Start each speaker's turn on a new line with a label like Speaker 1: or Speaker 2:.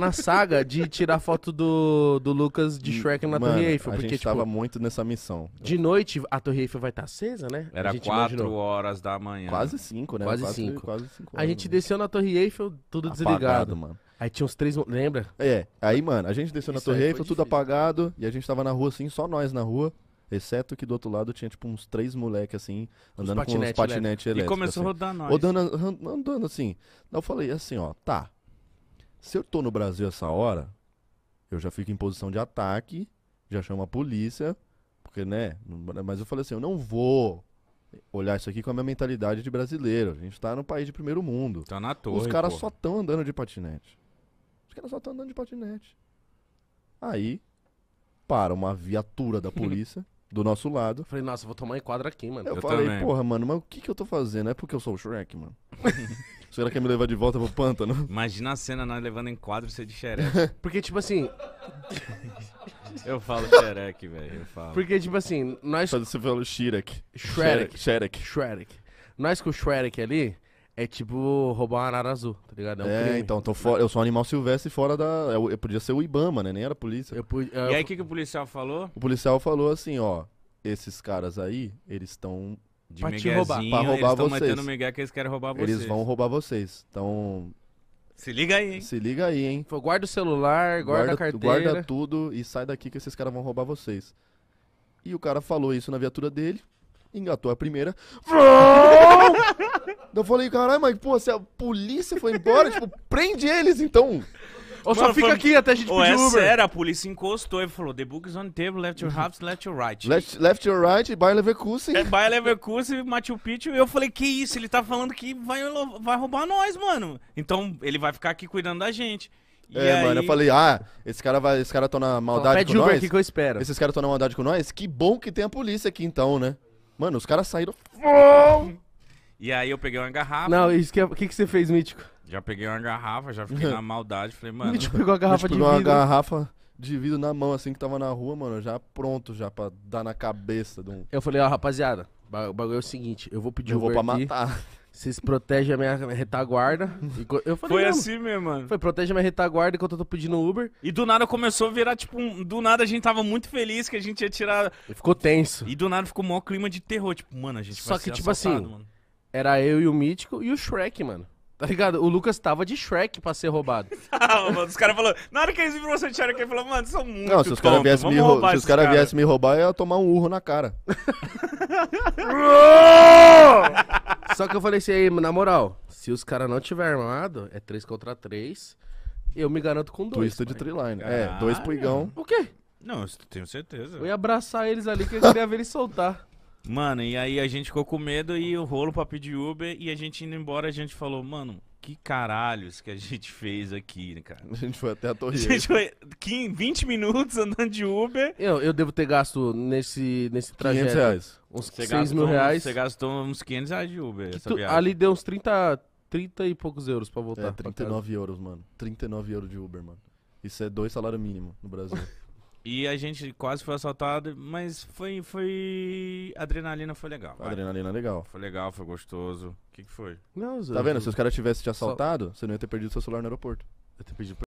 Speaker 1: na saga de tirar foto do, do Lucas de Shrek na Mano, Torre Eiffel. Porque, a gente tipo, tava muito nessa missão. De noite, a Torre Eiffel vai estar tá acesa, né? Era 4
Speaker 2: horas da manhã. Quase
Speaker 1: 5, né? Quase 5. Quase 5 A gente desceu na Torre Eiffel, tudo apagado, desligado. mano. Aí tinha uns três,
Speaker 3: lembra? É, aí, mano, a gente desceu Isso na Torre Eiffel, tudo apagado, e a gente tava na rua assim, só nós na rua. Exceto que do outro lado tinha, tipo, uns três moleques, assim, andando com uns patinetes elétricos. E começou assim. a rodar nós. Rodando, andando assim. Daí eu falei assim, ó, tá, se eu tô no Brasil essa hora, eu já fico em posição de ataque, já chamo a polícia, porque, né? Mas eu falei assim, eu não vou olhar isso aqui com a minha mentalidade de brasileiro. A gente tá no país de primeiro mundo. Tá na torre, Os caras só tão andando de patinete. Os caras só estão andando de patinete. Aí, para uma viatura da polícia
Speaker 2: do nosso lado. Falei, nossa, vou tomar enquadra aqui, mano. Eu, Eu falei, também. porra,
Speaker 3: mano, mas o que que eu tô fazendo? É porque eu sou
Speaker 2: o Shrek, mano. Será que quer é me levar de volta pro pântano? Imagina a cena nós levando enquadro ser de Shrek. Porque, tipo assim, Eu falo Shrek, velho. Eu falo.
Speaker 1: porque, tipo assim, nós. Você falou Shrek. Shrek. Shrek. Shrek. Nós com o Shrek ali, é tipo roubar uma arara azul, tá ligado? É, um é, então,
Speaker 3: tô fora, eu sou um animal silvestre fora da. Eu, é eu podia ser o Ibama, né? Nem era a polícia. Eu eu... É, e
Speaker 2: aí, o que, que o policial falou?
Speaker 3: O policial falou assim: ó, esses caras aí, eles estão de pra te roubar. Pra roubar eles estão metendo migué que eles querem roubar vocês. Eles vão roubar vocês. Então... Se liga aí, hein? Se liga aí, hein? Guarda
Speaker 1: o celular,
Speaker 3: guarda, guarda a carteira. Guarda tudo e sai daqui que esses caras vão roubar vocês. E o cara falou isso na viatura dele engatou a primeira. eu falei, caralho, mas pô, se a polícia foi embora, tipo, prende eles então.
Speaker 2: Ou só fica foi... aqui até a gente pedir é Uber. Sério, a polícia encostou e falou: The book is on the table, left your uhum. house, left your right. Left,
Speaker 3: left your right, Bayer Leverkusen. É, Bayer
Speaker 2: Leverkusen, Machu Picchu. E eu falei: Que isso? Ele tá falando que vai, vai roubar nós, mano. Então ele vai ficar aqui cuidando da gente. E é, aí... mano, eu falei,
Speaker 3: ah, esse cara vai, esse cara tá na maldade Pede com Uber nós. Pede Uber aqui que eu espero. Esses caras estão na maldade com nós. Que bom que tem a polícia aqui então, né? Mano, os caras saíram.
Speaker 2: E aí eu peguei uma garrafa. Não, isso
Speaker 3: que é- o que, que você fez, Mítico?
Speaker 2: Já peguei uma garrafa, já fiquei na maldade. Falei, mano. Mítico pegou a garrafa de pegou de uma garrafa
Speaker 3: de vidro na mão, assim, que tava na rua, mano, já pronto, já pra
Speaker 1: dar na cabeça de um... Eu falei, ó, rapaziada, o bagulho é o seguinte, eu vou pedir Eu vou pra matar. Vocês protegem a minha retaguarda. Eu falei, Foi assim mesmo, mano. Foi, protege a minha retaguarda enquanto
Speaker 2: eu tô pedindo Uber. E do nada começou a virar, tipo, um, do nada a gente tava muito feliz que a gente ia tirar. E ficou tenso. E do nada ficou o maior clima de terror, tipo, mano, a gente Só vai que, tipo assim, mano.
Speaker 1: era eu e o Mítico e o Shrek, mano. Tá ligado? O Lucas tava de Shrek pra ser roubado. Não,
Speaker 2: ah, mano, os caras falaram. Na hora que eles viram você de Shrek, ele falou, mano, são muito. Não, se os caras viessem me, rou cara, cara. Viesse
Speaker 3: me roubar, eu ia tomar um urro na cara.
Speaker 1: Só que eu falei assim, aí, na moral, se os caras não tiver armado, é 3 contra 3, eu me garanto com dois. Twista tá de triline. É, dois Caralho.
Speaker 2: O quê? Não, eu tenho certeza.
Speaker 1: Eu ia abraçar eles ali que eu queria ver eles soltar.
Speaker 2: Mano, e aí a gente ficou com medo e o rolo pra pedir Uber e a gente indo embora, a gente falou, mano, que caralhos que a gente fez aqui, né, cara? A gente foi até a torre. A gente foi
Speaker 1: 15, 20 minutos andando de Uber. Eu, eu devo ter gasto nesse, nesse trajeto. 500 reais. Uns você 6 mil reais. Você
Speaker 2: gastou uns 500 reais de Uber. Tu, ali
Speaker 1: deu uns 30, 30 e poucos euros pra voltar. É, 39 pra euros, mano. 39 euros de Uber,
Speaker 3: mano. Isso é dois salários mínimos no Brasil.
Speaker 2: E a gente quase foi assaltado, mas foi. foi... adrenalina foi legal. vai. Adrenalina legal. Foi legal, foi gostoso. O que, que foi? Não, Tá vendo? Se os caras tivessem te assaltado,
Speaker 3: você não ia ter perdido seu celular no aeroporto. Eu